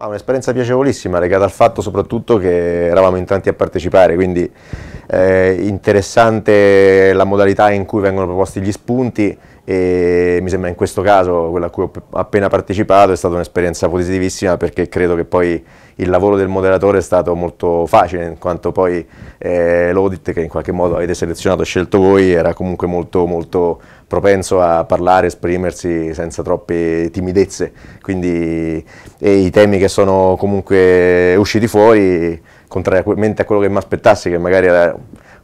Ma un'esperienza piacevolissima legata al fatto soprattutto che eravamo in tanti a partecipare, quindi eh, interessante la modalità in cui vengono proposti gli spunti e mi sembra in questo caso quella a cui ho appena partecipato è stata un'esperienza positivissima perché credo che poi il lavoro del moderatore è stato molto facile in quanto poi eh, l'audit che in qualche modo avete selezionato e scelto voi era comunque molto molto propenso a parlare, esprimersi senza troppe timidezze quindi i temi che sono comunque usciti fuori contrariamente a quello che mi aspettassi che magari era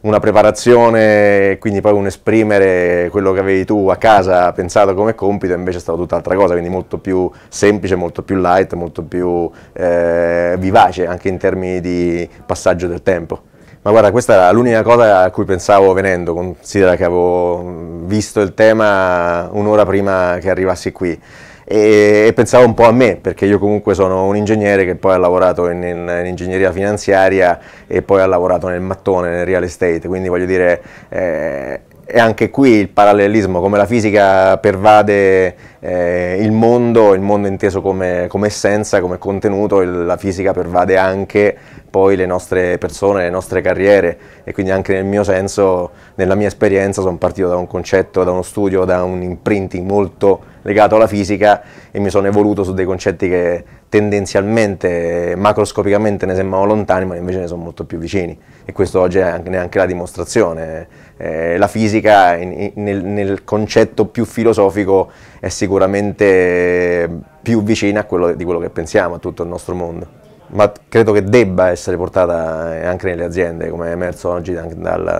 una preparazione, quindi poi un esprimere quello che avevi tu a casa pensato come compito, invece è stata tutt'altra cosa, quindi molto più semplice, molto più light, molto più eh, vivace anche in termini di passaggio del tempo. Ma guarda, questa era l'unica cosa a cui pensavo venendo, considera che avevo visto il tema un'ora prima che arrivassi qui e, e, pensavo un po' a me, perché io comunque sono un ingegnere che poi ha lavorato in, in, in ingegneria finanziaria e poi ha lavorato nel mattone, nel real estate, quindi voglio dire... Eh, e anche qui il parallelismo, come la fisica pervade eh, il mondo, il mondo inteso come, come essenza, come contenuto, il, la fisica pervade anche poi le nostre persone, le nostre carriere e quindi anche nel mio senso, nella mia esperienza sono partito da un concetto, da uno studio, da un imprinting molto legato alla fisica e mi sono evoluto su dei concetti che tendenzialmente, macroscopicamente ne sembrano lontani ma invece ne sono molto più vicini e questo oggi è anche, la dimostrazione. Eh, la fisica in, in, nel, nel concetto più filosofico è sicuramente più vicina a quello, di quello che pensiamo, a tutto il nostro mondo ma credo che debba essere portata eh, anche nelle aziende, come è emerso oggi dal,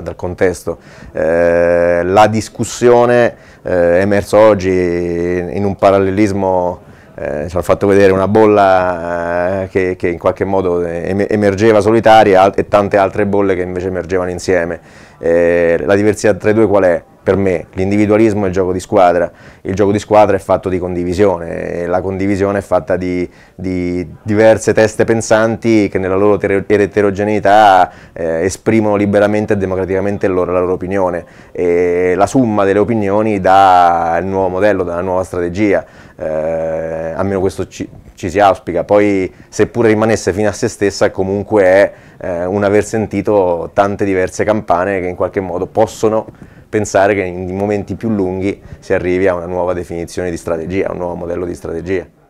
dal contesto. Eh, la discussione eh, emersa oggi in un parallelismo eh, ci cioè hanno fatto vedere una bolla eh, che, che, in qualche modo emergeva solitaria e tante altre bolle che invece emergevano insieme. Eh, la diversità tra i due qual è? per me l'individualismo è il gioco di squadra, il gioco di squadra è fatto di condivisione, la condivisione è fatta di, di diverse teste pensanti che nella loro eterogeneità eh, esprimono liberamente e democraticamente loro, la loro opinione e la somma delle opinioni dà il nuovo modello, dà una nuova strategia, eh, almeno questo ci, ci si auspica. Poi seppure rimanesse fino a se stessa comunque è eh, un aver sentito tante diverse campane che in qualche modo possono pensare che in momenti più lunghi si arrivi a una nuova definizione di strategia, a un nuovo modello di strategia.